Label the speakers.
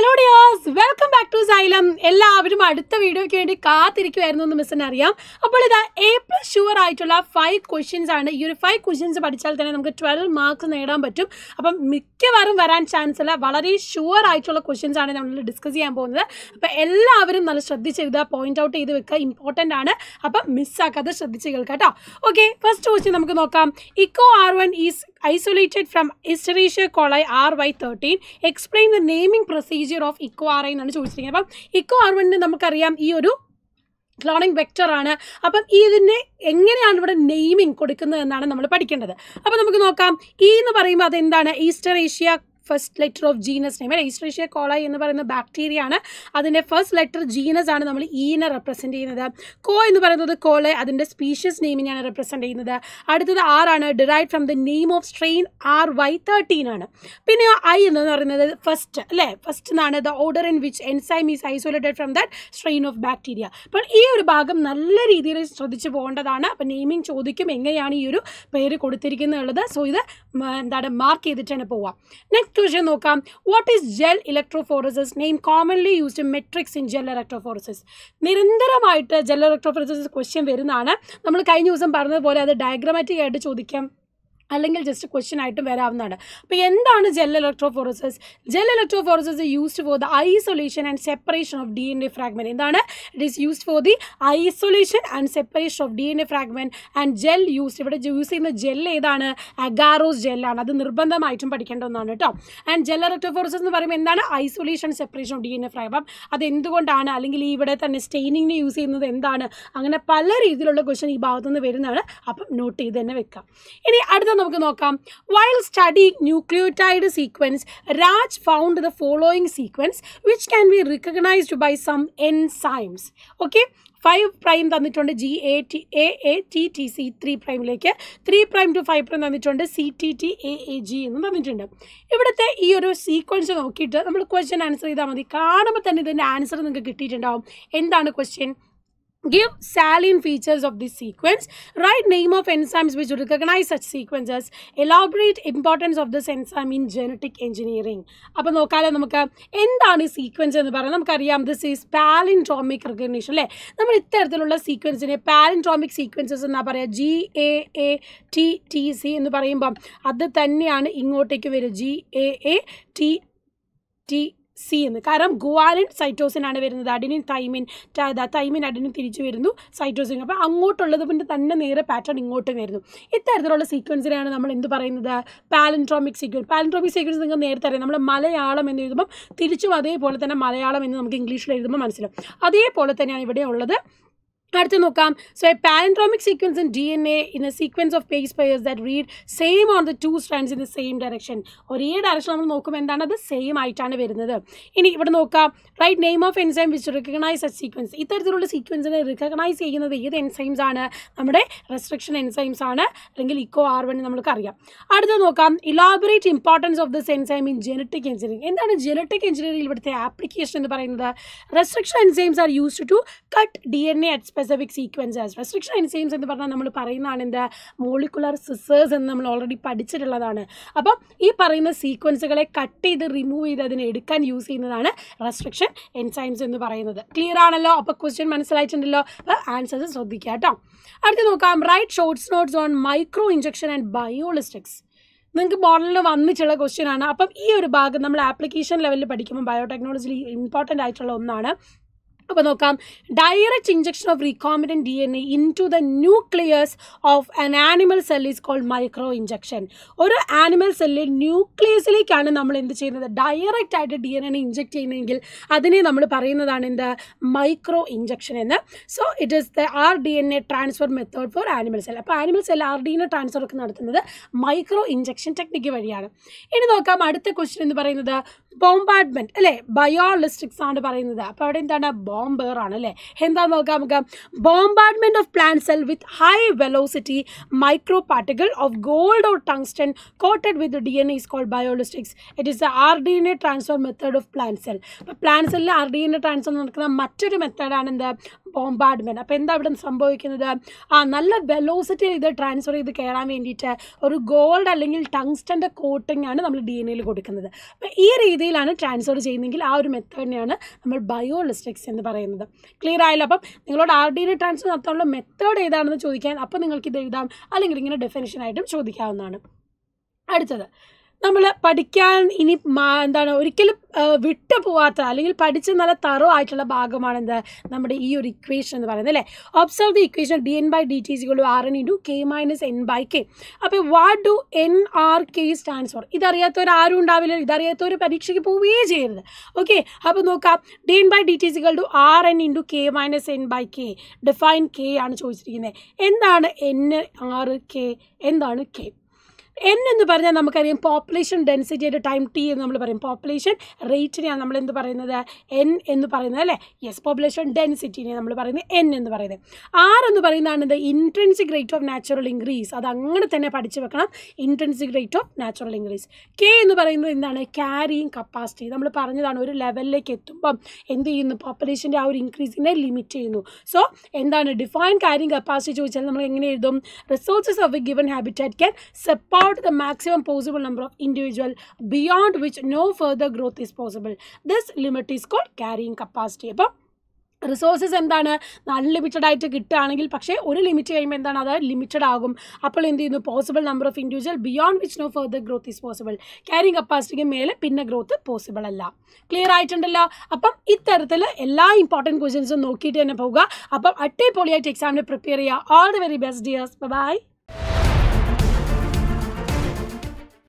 Speaker 1: Hello ഡിയോസ് welcome back to Xylem എല്ലാവരും അടുത്ത വീഡിയോയ്ക്ക് വേണ്ടി കാത്തിരിക്കുമായിരുന്നു എന്ന് മിസ്സിന് അറിയാം അപ്പോൾ ഇതാ എ പ്ലസ് ഷുവർ ആയിട്ടുള്ള ഫൈവ് ക്വസ്റ്റ്യൻസ് ആണ് ഈ ഒരു ഫൈവ് ക്വസ്റ്റ്യൻസ് പഠിച്ചാൽ തന്നെ നമുക്ക് ട്വൽവ് മാർക്ക് നേടാൻ പറ്റും അപ്പം മിക്കവാറും വരാൻ ചാൻസ് ഇല്ല വളരെ ഷുവർ ആയിട്ടുള്ള ക്വസ്റ്റ്യൻസ് ആണ് നമ്മൾ ഡിസ്കസ് ചെയ്യാൻ പോകുന്നത് അപ്പോൾ എല്ലാവരും നല്ല ശ്രദ്ധിച്ച് എഴുതുക പോയിന്റ് ഔട്ട് ചെയ്ത് വെക്കുക ഇമ്പോർട്ടൻ്റ് ആണ് അപ്പം മിസ്സാക്കാതെ ശ്രദ്ധിച്ച് കേൾക്കാം കേട്ടോ ഓക്കെ ഫസ്റ്റ് ക്വസ്റ്റ്യൻ നമുക്ക് നോക്കാം eco R one is isolated from Escherichia coli RY13. Explain the naming procedure of ICO RI എന്നാണ് ചോദിച്ചിരിക്കുന്നത് അപ്പം ICO നമുക്കറിയാം ഈ ഒരു ക്ലോണിങ് വെക്ടറാണ് അപ്പം ഇതിൻ്റെ എങ്ങനെയാണ് ഇവിടെ നെയ്മിങ് കൊടുക്കുന്നത് എന്നാണ് നമ്മൾ പഠിക്കേണ്ടത് അപ്പോൾ നമുക്ക് നോക്കാം ഈ e എന്ന് പറയുമ്പോൾ അതെന്താണ് Escherichia first letter of genus name അല്ലെ ഈസ്റ്റേഷ്യ കോളായി എന്ന് പറയുന്ന ബാക്ടീരിയ ആണ് അതിൻ്റെ ഫസ്റ്റ് ലെറ്റർ ജീനസ് ആണ് നമ്മൾ ഈനെ e റെപ്രസെൻറ്റ് ചെയ്യുന്നത് കോ എന്ന് പറയുന്നത് കോളെ അതിൻ്റെ സ്പീഷ്യസ് നെയിമിനെയാണ് റെപ്രസെൻറ്റ് ചെയ്യുന്നത് അടുത്തത് ആർ ആണ് derive from the name of strain R Y thirteen ആണ് പിന്നെ ഐ എന്ന് പറയുന്നത് ഫസ്റ്റ് അല്ലേ ഫസ്റ്റ് എന്നാണ് the order in which enzyme is isolated from that strain of bacteria അപ്പോൾ ഈ ഒരു ഭാഗം നല്ല രീതിയിൽ ശ്രദ്ധിച്ചു പോകേണ്ടതാണ് അപ്പോൾ നെയിമിംഗ് ചോദിക്കും എങ്ങനെയാണ് ഈ ഒരു പേര് കൊടുത്തിരിക്കുന്നത് സോ ഇത് എന്താണ് മാർക്ക് ചെയ്തിട്ട് തന്നെ പോവാം നെക്സ്റ്റ് ട്വസ്റ്റ്യൻ നോക്കാം what is gel electrophoresis name commonly used matrix in gel electrophoresis നിരന്തരമായിട്ട് ജെൽ ഇലക്ട്രോഫോറസിസ് ക്വസ്റ്റ്യൻ വരുന്നതാണ് നമ്മൾ കഴിഞ്ഞ ദിവസം പറഞ്ഞതുപോലെ അത് ഡയഗ്രമാറ്റിക് ആയിട്ട് ചോദിക്കാം അല്ലെങ്കിൽ ജസ്റ്റ് ക്വസ്റ്റ്യൻ ആയിട്ടും വരാവുന്നതാണ് അപ്പോൾ എന്താണ് gel electrophoresis gel electrophoresis used for the isolation and separation of D N A fragment എന്താണ് it is used for the isolation and separation of D N A fragment and gel used ഇവിടെ use ചെയ്യുന്ന gel ഏതാണ് agarose ജെല്ലാണ് അത് നിർബന്ധമായിട്ടും പഠിക്കേണ്ട ഒന്നാണ് കേട്ടോ ആൻഡ് ജെൽ ഇലക്ട്രോഫോറസസ് എന്ന് പറയുമ്പോൾ എന്താണ് isolation separation of D N A ഫ്രാഗ് അത് എന്തുകൊണ്ടാണ് അല്ലെങ്കിൽ ഇവിടെ തന്നെ സ്റ്റെയിനിങ്ങിന് യൂസ് ചെയ്യുന്നത് എന്താണ് അങ്ങനെ പല രീതിയിലുള്ള ക്വസ്റ്റൻ ഈ ഭാഗത്തുനിന്ന് വരുന്നതാണ് അപ്പം നോട്ട് ചെയ്ത് തന്നെ വെക്കാം ഇനി അടുത്ത നമുക്ക് നോക്കാം while study nucleotide sequence Raj found the following sequence which can be recognised by some enzymes okay five prime തന്നിട്ടുണ്ട് G A T A A T T C three പ്രൈമിലേക്ക് three prime to five prime തന്നിട്ടുണ്ട് C T T A A G എന്ന് തന്നിട്ടുണ്ട് ഇവിടുത്തെ ഈ ഒരു sequence നോക്കിയിട്ട് നമ്മൾ ക്വസ്റ്റ്യൻ ആൻസർ ചെയ്താൽ മതി കാണുമ്പോൾ തന്നെ ഇതിൻ്റെ ആൻസർ നിങ്ങൾക്ക് കിട്ടിയിട്ടുണ്ടാവും എന്താണ് question Give saline features of this sequence. Write name of enzymes which recognize such sequences. Elaborate importance of this enzyme in genetic engineering. അപ്പോൾ നോക്കാലോ നമുക്ക് എന്താണ് ഈ സീക്വൻസ് എന്ന് പറയുന്നത് നമുക്കറിയാം ദിസ് ഈസ് പാലിൻട്രോമിക് റിക്കഗ്നേഷൻ അല്ലേ നമ്മൾ ഇത്തരത്തിലുള്ള സീക്വൻസിനെ പാലിൻട്രോമിക് സീക്വൻസസ് എന്നാ പറയുക G A A T T C എന്ന് പറയുമ്പം അത് തന്നെയാണ് ഇങ്ങോട്ടേക്ക് വരിക G A A T T C എന്ന് കാരണം ഗുവാലിൻ സൈറ്റോസിൻ ആണ് വരുന്നത് അഡിനിൻ തൈമിൻ തൈമിൻ അഡിനിൻ തിരിച്ചു വരുന്നു സൈറ്റോസിൻ അപ്പോൾ അങ്ങോട്ടുള്ളത് പിന്നെ തന്നെ നേരെ പാറ്റേൺ ഇങ്ങോട്ട് വരുന്നു ഇത്തരത്തിലുള്ള സീക്വൻസിനെയാണ് നമ്മൾ എന്ത് പറയുന്നത് പാലൻട്രോമിക് സീക്വൻസ് പാലൻട്രോമിക് സീക്വൻസ് നിങ്ങൾ നേരത്തെ അറിയാം നമ്മൾ മലയാളം എന്ന് എഴുതുമ്പം തിരിച്ചും അതേപോലെ തന്നെ മലയാളം എന്ന് നമുക്ക് ഇംഗ്ലീഷിൽ എഴുതുമ്പോൾ മനസ്സിലാവും അതേപോലെ തന്നെയാണ് ഇവിടെ ഉള്ളത് അടുത്ത് നോക്കാം so a palindromic sequence in D N A in a sequence of base pairs that read same on the two strands in the same direction ഒരേ ഡയറക്ഷൻ നമ്മൾ നോക്കുമ്പോൾ എന്താണ് അത് സെയിം ആയിട്ടാണ് വരുന്നത് ഇനി ഇവിടെ നോക്കാം write name of enzyme which recognise a sequence ഇത്തരത്തിലുള്ള സീക്വൻസിനെ റിക്കഗ്നൈസ് ചെയ്യുന്നത് ഏത് എൻസൈംസ് ആണ് നമ്മുടെ റെസ്ട്രിക്ഷൻ എൻസൈംസ് ആണ് അല്ലെങ്കിൽ ഇക്കോ ആർ വൺ നമുക്ക് അറിയാം അടുത്ത് നോക്കാം elaborate importance of this enzyme in genetic engineering എന്താണ് ജെനറ്റിക് എഞ്ചിനീയറിംഗ് ഇവിടുത്തെ ആപ്ലിക്കേഷൻ എന്ന് പറയുന്നത് restriction enzymes are used to cut D N A at specific sequence restriction enzymes എന്ന് പറഞ്ഞാൽ നമ്മൾ പറയുന്നതാണ് എന്താ മോളിക്കുലർ സിസേഴ്സ് എന്ന് നമ്മൾ ഓൾറെഡി പഠിച്ചിട്ടുള്ളതാണ് അപ്പം ഈ പറയുന്ന സീക്വൻസുകളെ കട്ട് ചെയ്ത് റിമൂവ് ചെയ്ത് അതിനെ എടുക്കാൻ യൂസ് ചെയ്യുന്നതാണ് റെസ്ട്രിക്ഷൻ എൻസൈംസ് എന്ന് പറയുന്നത് ക്ലിയർ ആണല്ലോ അപ്പോൾ ക്വസ്റ്റ്യൻ മനസ്സിലായിട്ടുണ്ടല്ലോ അപ്പോൾ ആൻസേഴ്സ് ശ്രദ്ധിക്കുക കേട്ടോ അടുത്ത് നോക്കാം write shorts notes on micro injection and biolistics നിങ്ങൾക്ക് മോഡലിൽ വന്നിട്ടുള്ള ക്വസ്റ്റ്യൻ ആണ് അപ്പം ഈ ഒരു ഭാഗം നമ്മൾ ആപ്ലിക്കേഷൻ ലെവലിൽ പഠിക്കുമ്പോൾ ബയോടെക്നോളജിയിൽ ഇമ്പോർട്ടൻ്റ് ആയിട്ടുള്ള ഒന്നാണ് അപ്പോൾ നോക്കാം direct injection of recombinant D N A into the nucleus of an animal cell is called micro injection ഒരു ആനിമൽ സെല്ലിൽ ന്യൂക്ലിയസിലേക്കാണ് നമ്മൾ എന്ത് ചെയ്യുന്നത് ഡയറക്റ്റ് ആയിട്ട് ഡി എൻ എ ഇഞ്ചക്ട് ചെയ്യുന്നതെങ്കിൽ അതിനെ നമ്മൾ പറയുന്നതാണ് എന്ത് മൈക്രോ ഇഞ്ചക്ഷൻ എന്ന് so it is the R D N A transfer method for animal cell അപ്പോൾ animal cell R D N A transfer ഒക്കെ നടത്തുന്നത് മൈക്രോ ഇഞ്ചക്ഷൻ ടെക്നിക്ക് വഴിയാണ് ഇനി നോക്കാം അടുത്ത ക്വസ്റ്റ്യൻ എന്ന് പറയുന്നത് ബോംബാർഡ്മെൻറ്റ് അല്ലേ ബയോളിസ്റ്റിക്സ് ആണ് പറയുന്നത് അപ്പോൾ അവിടെ എന്താണ് ബോംബർ ആണ് അല്ലേ എന്താ നോക്കാം നമുക്ക് bombardment of plant cell with high velocity micro particle of gold or tungsten coated with D N is called biolistics it is R D N A transfer method of plant cell അപ്പോൾ plant സെല്ലിൽ R D N A transfer നടക്കുന്ന മറ്റൊരു മെത്തേഡാണ് എന്ത് ബോംബാർഡ്മെൻറ്റ് അപ്പോൾ എന്താ ഇവിടെ സംഭവിക്കുന്നത് ആ നല്ല വെലോസിറ്റിയിൽ ഇത് ട്രാൻസ്ഫർ ചെയ്ത് കയറാൻ വേണ്ടിയിട്ട് ഒരു ഗോൾഡ് അല്ലെങ്കിൽ ടങ്സ്റ്റൻ്റെ കോട്ടിംഗ് ആണ് നമ്മൾ ഡി എൻ എയിൽ കൊടുക്കുന്നത് അപ്പോൾ ഈ രീതിയിലാണ് ട്രാൻസ്ഫർ ചെയ്യുന്നതെങ്കിൽ ആ ഒരു മെത്തേഡിനെയാണ് നമ്മൾ ബയോളിസ്റ്റിക്സ് എന്ന് പറയുന്നത് ക്ലിയർ ആയാലും അപ്പം നിങ്ങളോട് ആർ ഡി ഡി ട്രാൻസ്ഫർ നടത്താനുള്ള മെത്തേഡ് ഏതാണെന്ന് ചോദിക്കാൻ അപ്പോൾ നിങ്ങൾക്ക് ഇത് എഴുതാം അല്ലെങ്കിൽ ഇങ്ങനെ ആയിട്ടും ചോദിക്കാവുന്നതാണ് അടുത്തത് നമ്മൾ പഠിക്കാൻ ഇനി എന്താണ് ഒരിക്കലും വിട്ടു പോവാത്ത അല്ലെങ്കിൽ പഠിച്ച് നല്ല തറോ ആയിട്ടുള്ള ഭാഗമാണ് എന്താ നമ്മുടെ ഈ ഒരു ഇക്വേഷൻ എന്ന് പറയുന്നത് അല്ലേ observe the equation D N by D T സിക്കുള്ള R N to K minus N by K അപ്പോൾ what do N R K stands for ഇതറിയാത്തവർ ആരും ഉണ്ടാവില്ല ഇതറിയാത്തവർ പരീക്ഷയ്ക്ക് പോവുകയേ ചെയ്യരുത് ഓക്കെ അപ്പോൾ നോക്കാം D N by D T C to R N to K minus N by K define K ആണ് ചോദിച്ചിരിക്കുന്നത് എന്താണ് എൻ ആർ കെ എന്താണ് കെ എൻ എന്ന് പറഞ്ഞാൽ നമുക്കറിയാം പോപ്പുലേഷൻ ഡെൻസിറ്റിയുടെ ടൈം ടി എന്ന് നമ്മൾ പറയും പോപ്പുലേഷൻ റേറ്റിനെയാണ് നമ്മൾ എന്ത് പറയുന്നത് എൻ എന്ന് പറയുന്നത് അല്ലേ യെസ് പോപ്പുലേഷൻ ഡെൻസിറ്റിനെ നമ്മൾ പറയുന്നത് എൻ എന്ന് പറയുന്നത് ആർ എന്ന് പറയുന്നതാണ് ഇത് intrinsic rate of natural increase അത് അങ്ങനെ തന്നെ പഠിച്ചു വെക്കണം intrinsic rate of natural increase K എന്ന് പറയുന്നത് എന്താണ് ക്യാരിയിങ് കപ്പാസിറ്റി നമ്മൾ പറഞ്ഞതാണ് ഒരു ലെവലിലേക്ക് എത്തുമ്പം എന്ത് ചെയ്യുന്നു പോപ്പുലേഷൻ്റെ ആ ഒരു ഇൻക്രീസിനെ ലിമിറ്റ് ചെയ്യുന്നു സോ എന്താണ് ഡിഫൈൻ ക്യാരിയിങ് കപ്പാസിറ്റി ചോദിച്ചാൽ നമ്മൾ എങ്ങനെ എഴുതും resources of a given habitat can support out the maximum possible number of individual beyond which no further growth is possible. This limit is called carrying capacity. അപ്പോൾ resources എന്താണ് unlimited ആയിട്ട് കിട്ടുകയാണെങ്കിൽ പക്ഷേ ഒരു ലിമിറ്റ് കഴിയുമ്പോൾ എന്താണ് അത് ലിമിറ്റഡ് ആകും അപ്പോൾ എന്ത് ചെയ്യുന്നു possible number of individual beyond which no further growth is possible carrying കപ്പാസിറ്റിക്ക് മേലെ പിന്നെ ഗ്രോത്ത് പോസിബിൾ അല്ല ക്ലിയർ ആയിട്ടുണ്ടല്ലോ അപ്പം ഇത്തരത്തിൽ എല്ലാ ഇമ്പോർട്ടൻറ്റ് ക്വസ്റ്റ്യൻസും നോക്കിയിട്ട് തന്നെ പോവുക അപ്പം അട്ടേ പൊളിയായിട്ട് എക്സാമിന് പ്രിപ്പയർ ചെയ്യുക all the very best dears by